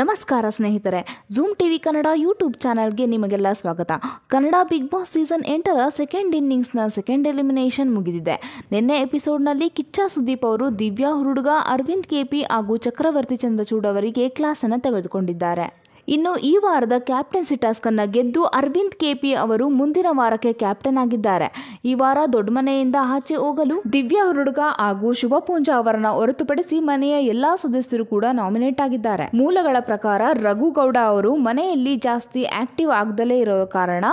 ನಮಸ್ಕಾರ ಸ್ನೇಹಿತರೆ zoom TV Kannada YouTube ಚಾನೆಲ್ಗೆ ನಿಮಗೆಲ್ಲ ಸ್ವಾಗತ ಕನ್ನಡ ಬಿಗ್ ಬಾಸ್ ಸೀಸನ್ ಎಂಟರ ಸೆಕೆಂಡ್ ಇನ್ನಿಂಗ್ಸ್ನ ಸೆಕೆಂಡ್ ಎಲಿಮಿನೇಷನ್ ಮುಗಿದಿದೆ ನಿನ್ನೆ ಎಪಿಸೋಡ್ನಲ್ಲಿ ಕಿಚ್ಚ ಸುದೀಪ್ ಅವರು ದಿವ್ಯಾ ಹುರುಡುಗ ಅರವಿಂದ್ ಕೆಪಿ ಹಾಗೂ ಚಕ್ರವರ್ತಿ ಚಂದ್ರಚೂಡ್ ಅವರಿಗೆ ಕ್ಲಾಸನ್ನು ತೆಗೆದುಕೊಂಡಿದ್ದಾರೆ ಇನ್ನು ಈ ವಾರದ ಕ್ಯಾಪ್ಟನ್ಸಿ ಅನ್ನು ಗೆದ್ದು ಅರವಿಂದ್ ಕೆಪಿ ಅವರು ಮುಂದಿನ ವಾರಕ್ಕೆ ಕ್ಯಾಪ್ಟನ್ ಆಗಿದ್ದಾರೆ ಈ ವಾರ ದೊಡ್ಡ ಮನೆಯಿಂದ ಆಚೆ ಹೋಗಲು ದಿವ್ಯಾ ಹುಡುಗ ಹಾಗೂ ಶುಭ ಪೂಂಜಾ ಅವರನ್ನ ಹೊರತುಪಡಿಸಿ ಮನೆಯ ಎಲ್ಲಾ ಸದಸ್ಯರು ಕೂಡ ನಾಮಿನೇಟ್ ಆಗಿದ್ದಾರೆ ಮೂಲಗಳ ಪ್ರಕಾರ ರಘು ಗೌಡ ಅವರು ಮನೆಯಲ್ಲಿ ಜಾಸ್ತಿ ಆಕ್ಟಿವ್ ಆಗದಲೇ ಇರೋ ಕಾರಣ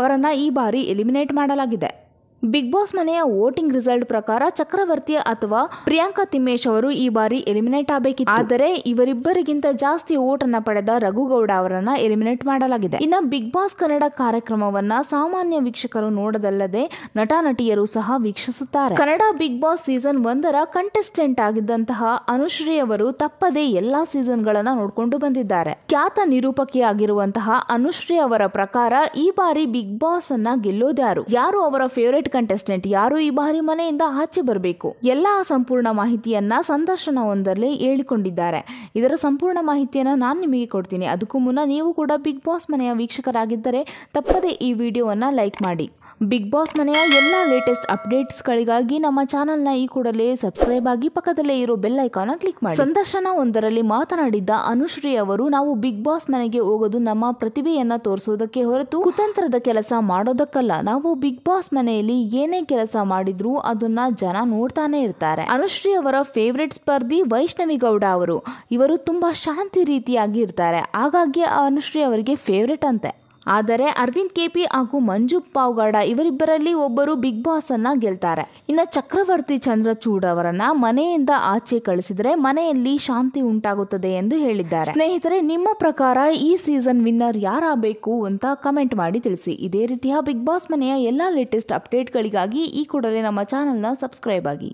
ಅವರನ್ನ ಈ ಬಾರಿ ಎಲಿಮಿನೇಟ್ ಮಾಡಲಾಗಿದೆ ಬಿಗ್ ಬಾಸ್ ಮನೆಯ ವೋಟಿಂಗ್ ರಿಸಲ್ಟ್ ಪ್ರಕಾರ ಚಕ್ರವರ್ತಿ ಅಥವಾ ಪ್ರಿಯಾಂಕಾ ತಿಮ್ಮೇಶ್ ಅವರು ಈ ಬಾರಿ ಎಲಿಮಿನೇಟ್ ಆಗಬೇಕಿತ್ತು ಆದರೆ ಇವರಿಬ್ಬರಿಗಿಂತ ಜಾಸ್ತಿ ಓಟ್ ಅನ್ನ ಪಡೆದ ರಘುಗೌಡ ಅವರನ್ನ ಎಲಿಮಿನೇಟ್ ಮಾಡಲಾಗಿದೆ ಇನ್ನು ಬಿಗ್ ಬಾಸ್ ಕನ್ನಡ ಕಾರ್ಯಕ್ರಮವನ್ನ ಸಾಮಾನ್ಯ ವೀಕ್ಷಕರು ನೋಡದಲ್ಲದೆ ನಟ ನಟಿಯರು ಸಹ ವೀಕ್ಷಿಸುತ್ತಾರೆ ಕನ್ನಡ ಬಿಗ್ ಬಾಸ್ ಸೀಸನ್ ಒಂದರ ಕಂಟೆಸ್ಟೆಂಟ್ ಆಗಿದ್ದಂತಹ ಅನುಶ್ರೀ ಅವರು ತಪ್ಪದೇ ಎಲ್ಲಾ ಸೀಸನ್ ಗಳನ್ನ ನೋಡಿಕೊಂಡು ಬಂದಿದ್ದಾರೆ ಖ್ಯಾತ ನಿರೂಪಕಿಯಾಗಿರುವಂತಹ ಅನುಶ್ರೀ ಅವರ ಪ್ರಕಾರ ಈ ಬಾರಿ ಬಿಗ್ ಬಾಸ್ ಅನ್ನ ಗೆಲ್ಲೋದ್ಯಾರು ಯಾರು ಅವರ ಫೇವರೇಟ್ ಕಂಟೆಸ್ಟೆಂಟ್ ಯಾರು ಈ ಬಾರಿ ಮನೆಯಿಂದ ಆಚೆ ಬರಬೇಕು ಎಲ್ಲ ಸಂಪೂರ್ಣ ಮಾಹಿತಿಯನ್ನ ಸಂದರ್ಶನವೊಂದರಲ್ಲಿ ಹೇಳಿಕೊಂಡಿದ್ದಾರೆ ಇದರ ಸಂಪೂರ್ಣ ಮಾಹಿತಿಯನ್ನು ನಾನು ನಿಮಗೆ ಕೊಡ್ತೀನಿ ಅದಕ್ಕೂ ಮುನ್ನ ನೀವು ಕೂಡ ಬಿಗ್ ಬಾಸ್ ಮನೆಯ ವೀಕ್ಷಕರಾಗಿದ್ದರೆ ತಪ್ಪದೇ ಈ ವಿಡಿಯೋವನ್ನು ಲೈಕ್ ಮಾಡಿ ಬಿಗ್ ಬಾಸ್ ಮನೆಯ ಎಲ್ಲ ಲೇಟೆಸ್ಟ್ ಅಪ್ಡೇಟ್ಸ್ಗಳಿಗಾಗಿ ನಮ್ಮ ಚಾನೆಲ್ನ ಈ ಕೂಡಲೇ ಸಬ್ಸ್ಕ್ರೈಬ್ ಆಗಿ ಪಕ್ಕದಲ್ಲೇ ಇರೋ ಬೆಲ್ ಐಕಾನ್ ಕ್ಲಿಕ್ ಮಾಡಿ ಸಂದರ್ಶನ ಒಂದರಲ್ಲಿ ಮಾತನಾಡಿದ್ದ ಅನುಶ್ರೀ ಅವರು ನಾವು ಬಿಗ್ ಬಾಸ್ ಮನೆಗೆ ಹೋಗೋದು ನಮ್ಮ ಪ್ರತಿಭೆಯನ್ನ ತೋರಿಸೋದಕ್ಕೆ ಹೊರತು ಕುತಂತ್ರದ ಕೆಲಸ ಮಾಡೋದಕ್ಕಲ್ಲ ನಾವು ಬಿಗ್ ಬಾಸ್ ಮನೆಯಲ್ಲಿ ಏನೇ ಕೆಲಸ ಮಾಡಿದ್ರು ಅದನ್ನ ಜನ ನೋಡ್ತಾನೆ ಇರ್ತಾರೆ ಅನುಶ್ರೀ ಅವರ ಫೇವ್ರೇಟ್ ಸ್ಪರ್ಧಿ ವೈಷ್ಣವಿ ಗೌಡ ಅವರು ಇವರು ತುಂಬಾ ಶಾಂತಿ ರೀತಿಯಾಗಿ ಇರ್ತಾರೆ ಹಾಗಾಗಿ ಅನುಶ್ರೀ ಅವರಿಗೆ ಫೇವ್ರೆಟ್ ಅಂತೆ ಆದರೆ ಅರವಿಂದ್ ಕೆಪಿ ಹಾಗೂ ಮಂಜು ಪಾವ್ಗಡ ಇವರಿಬ್ಬರಲ್ಲಿ ಒಬ್ಬರು ಬಿಗ್ ಬಾಸ್ ಅನ್ನ ಗೆಲ್ತಾರೆ ಇನ್ನು ಚಕ್ರವರ್ತಿ ಚಂದ್ರಚೂಡ್ ಅವರನ್ನ ಮನೆಯಿಂದ ಆಚೆ ಕಳಿಸಿದರೆ ಮನೆಯಲ್ಲಿ ಶಾಂತಿ ಉಂಟಾಗುತ್ತದೆ ಎಂದು ಹೇಳಿದ್ದಾರೆ ಸ್ನೇಹಿತರೆ ನಿಮ್ಮ ಪ್ರಕಾರ ಈ ಸೀಸನ್ ವಿನ್ನರ್ ಯಾರಾಗಬೇಕು ಅಂತ ಕಮೆಂಟ್ ಮಾಡಿ ತಿಳಿಸಿ ಇದೇ ರೀತಿಯ ಬಿಗ್ ಬಾಸ್ ಮನೆಯ ಎಲ್ಲಾ ಲೇಟೆಸ್ಟ್ ಅಪ್ಡೇಟ್ಗಳಿಗಾಗಿ ಈ ಕೂಡಲೇ ನಮ್ಮ ಚಾನೆಲ್ನ ಸಬ್ಸ್ಕ್ರೈಬ್ ಆಗಿ